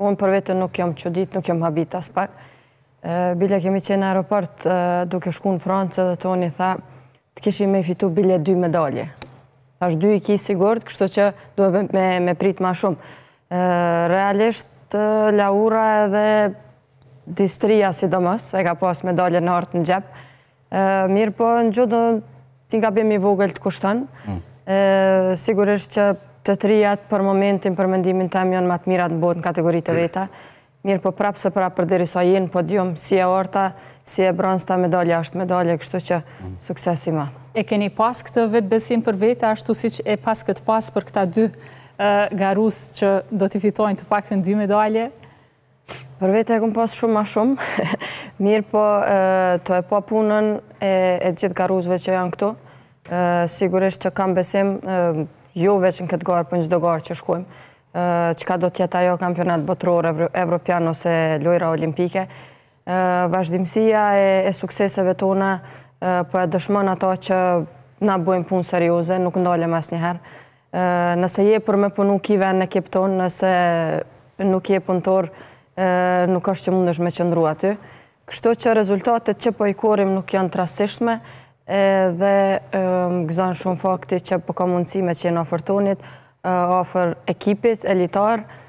Unë për vetën nuk jam qëdit, nuk jam habita as pak. Bile kemi qenë në aeroport duke shku në Francë dhe Toni tha të kishim me fitu bile dy medalje. Ashtë dy i ki sigurët, kështu që duhe me prit ma shumë. Realisht, Laura edhe distria si e ka pas medalje në artë në gjep. Mirë po, në gjodë ti nga bimi vogël të kushtën. Mm. Sigurisht që të trijat për momentin për mendimin të emion matë mirat në botë në kategoritë veta. Mirë po prapë se prapë për diri sa jenë, po djumë, si e orta, si e bronsta medalja, është medalja, kështu që suksesi ma. E keni pas këtë vetë besim për veta, ashtu si që e pas këtë pas për këta dy garus që do t'i fitojnë të pak të në dy medalje? Për vete e këmë pas shumë ma shumë, mirë po të e po punën e gjithë garuzve që janë këtu, sigurisht që kam besim jo veç në këtë garë, për dëgarë që garë që ka do tjetë ajo kampionat botërorë, evropian ose lojra olimpike, vazhdimësia e sukseseve tona po e dëshmën ato që na bojmë punë serioze, nuk ndalëm asë njëherë. Nëse je për me punu kive në tonë, nëse nuk je punëtor, nuk është që mund është me qëndru aty. Kështu që rezultatet që po i nuk janë trasishme, dhe gëzon shumë fakti që përka po mundësime që jenë ofërtonit, ofër ekipit, elitarë,